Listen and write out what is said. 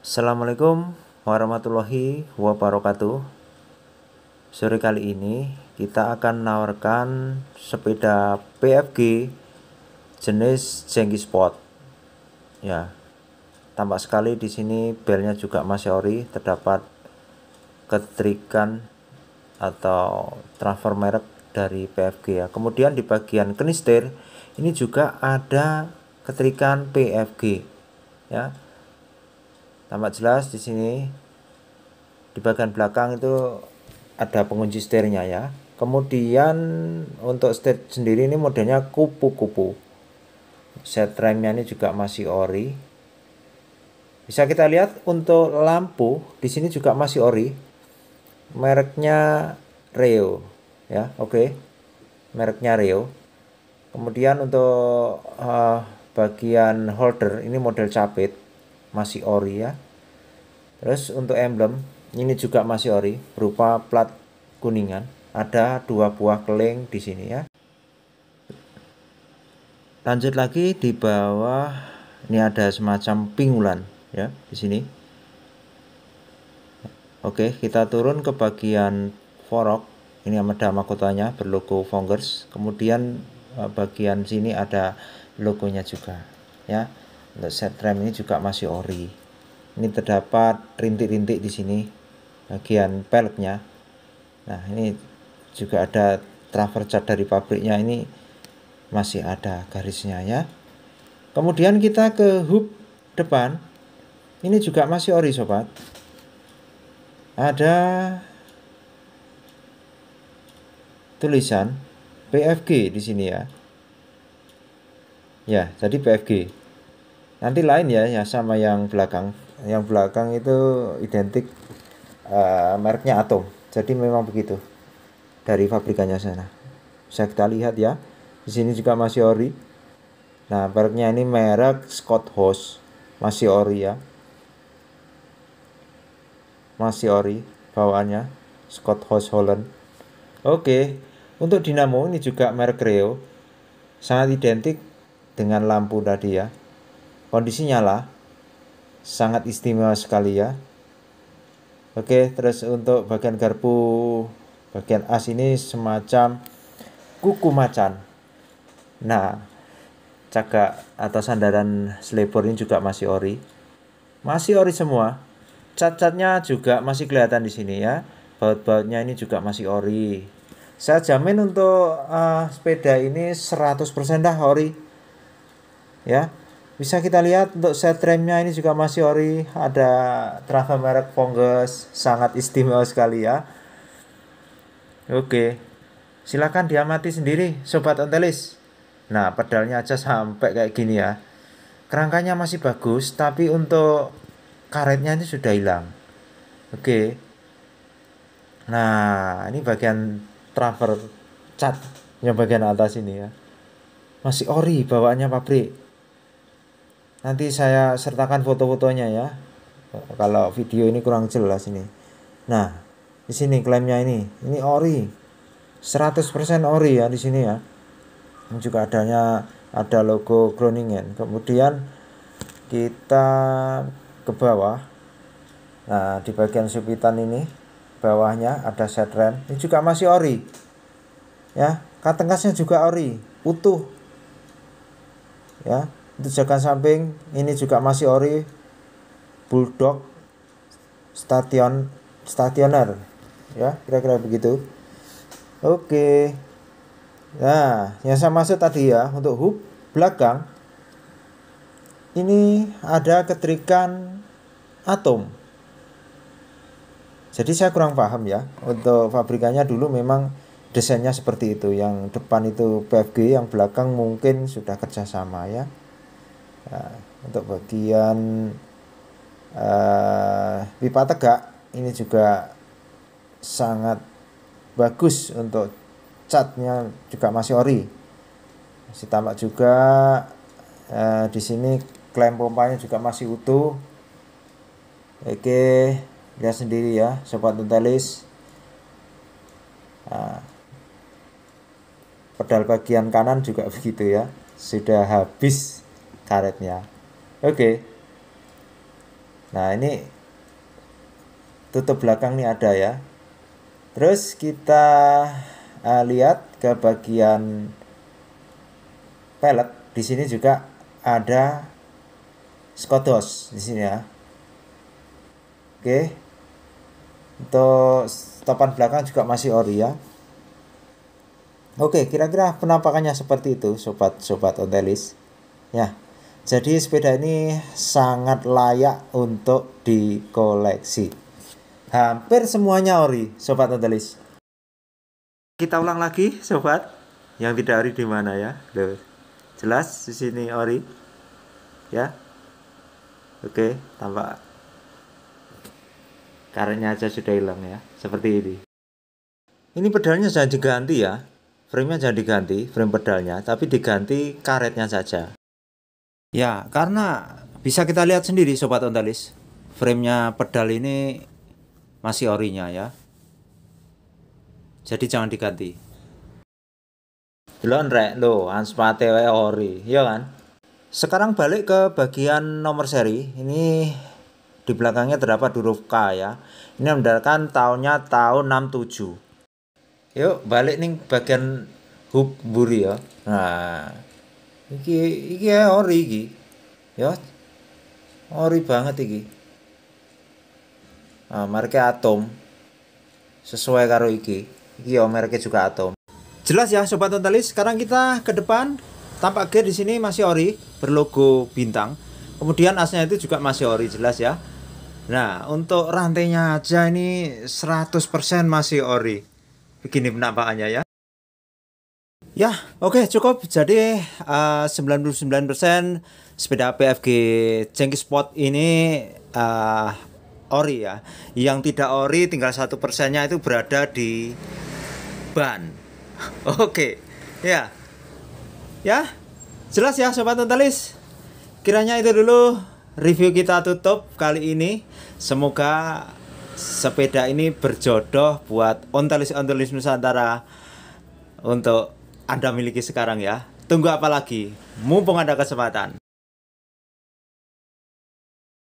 Assalamualaikum warahmatullahi wabarakatuh. Sore kali ini kita akan menawarkan sepeda PFG jenis Jengki Sport. Ya. Tampak sekali di sini belnya juga masih ori, terdapat ketrikan atau transfer merek dari PFG ya. Kemudian di bagian kenistir ini juga ada ketrikan PFG ya tampak jelas di sini di bagian belakang itu ada pengunci setirnya ya kemudian untuk setir sendiri ini modelnya kupu-kupu set remnya ini juga masih ori bisa kita lihat untuk lampu di sini juga masih ori mereknya Rio ya oke okay. mereknya Rio. kemudian untuk uh, bagian holder ini model capit masih ori ya Terus untuk emblem, ini juga masih ori berupa plat kuningan. Ada dua buah keling di sini ya. Lanjut lagi di bawah ini ada semacam pingulan ya di sini. Oke, kita turun ke bagian forok. Ini ada Makotanya berlogo Fongers. Kemudian eh, bagian sini ada logonya juga ya. Untuk set tram ini juga masih ori ini terdapat rintik-rintik di sini bagian peletnya nah ini juga ada transfer cat dari pabriknya ini masih ada garisnya ya kemudian kita ke hub depan ini juga masih ori sobat ada tulisan PFG di sini ya ya jadi PFG nanti lain ya ya sama yang belakang yang belakang itu identik uh, mereknya Atom jadi memang begitu dari pabrikannya sana bisa kita lihat ya di sini juga masih ori nah mereknya ini merek Scott Hose masih ori ya masih ori bawaannya Scott Hose Holland oke untuk dinamo ini juga merek Reo. sangat identik dengan lampu tadi ya kondisi nyala sangat istimewa sekali ya oke terus untuk bagian garpu bagian as ini semacam kuku macan nah cagak atau sandaran selebor ini juga masih ori masih ori semua cat-catnya juga masih kelihatan di sini ya baut-bautnya ini juga masih ori saya jamin untuk uh, sepeda ini 100% dah ori ya bisa kita lihat untuk set remnya ini juga masih ori ada travel merek Fongus sangat istimewa sekali ya oke silahkan diamati sendiri sobat ontelis nah pedalnya aja sampai kayak gini ya kerangkanya masih bagus tapi untuk karetnya ini sudah hilang oke nah ini bagian travel cat yang bagian atas ini ya masih ori bawaannya pabrik Nanti saya sertakan foto-fotonya ya. Kalau video ini kurang jelas ini. Nah, di sini klaimnya ini. Ini ori. 100% ori ya di sini ya. Ini juga adanya ada logo Groningen. Kemudian kita ke bawah. Nah, di bagian supitan ini bawahnya ada set rem. Ini juga masih ori. Ya, katengkasnya juga ori, utuh. Ya, untuk jaga samping ini juga masih ori bulldog station stationer ya kira-kira begitu oke nah yang saya maksud tadi ya untuk hub belakang ini ada ketrikan atom jadi saya kurang paham ya untuk fabrikannya dulu memang desainnya seperti itu yang depan itu PFG yang belakang mungkin sudah kerjasama ya Nah, untuk bagian uh, eh, pipa tegak ini juga sangat bagus untuk catnya juga masih ori. Masih tampak juga uh, di sini klem pompanya juga masih utuh. Oke, lihat sendiri ya, sobat tuntelis. Nah, pedal bagian kanan juga begitu ya, sudah habis karetnya oke okay. nah ini tutup belakang nih ada ya terus kita uh, lihat ke bagian pelet di sini juga ada skodos di sini ya oke okay. untuk stopan belakang juga masih ori ya oke kira-kira penampakannya seperti itu sobat-sobat ontelis ya jadi sepeda ini sangat layak untuk dikoleksi. Hampir semuanya ori, sobat Notelis. Kita ulang lagi, sobat. Yang tidak ori di mana ya? Loh. Jelas di sini ori. Ya. Oke, tampak karetnya aja sudah hilang ya seperti ini ini pedalnya jangan diganti ya framenya jangan diganti frame pedalnya tapi diganti karetnya saja Ya, karena bisa kita lihat sendiri sobat ontalis, framenya pedal ini masih orinya ya. Jadi jangan diganti. Belon rek lo, anspate ori, ya kan? Sekarang balik ke bagian nomor seri. Ini di belakangnya terdapat huruf K ya. Ini menandakan tahunnya tahun 67. Yuk balik nih bagian hub buri ya. Nah, Iki iki ya ori iki. Ya. Ori banget iki. Nah, mereka atom sesuai karo iki. Iki ya mereka juga atom. Jelas ya sobat Totalis, sekarang kita ke depan tampak gear di sini masih ori berlogo bintang. Kemudian asnya itu juga masih ori jelas ya. Nah, untuk rantainya aja ini 100% masih ori. Begini penampakannya ya. Ya, oke okay, cukup. Jadi eh, uh, 99% sepeda PFG Cengki Sport ini uh, ori ya. Yang tidak ori tinggal satu persennya itu berada di ban. oke, okay. ya, yeah. ya, jelas ya sobat Tentalis. Kiranya itu dulu review kita tutup kali ini. Semoga sepeda ini berjodoh buat ontalis ontalis Nusantara untuk anda miliki sekarang ya. Tunggu apa lagi? Mumpung ada kesempatan.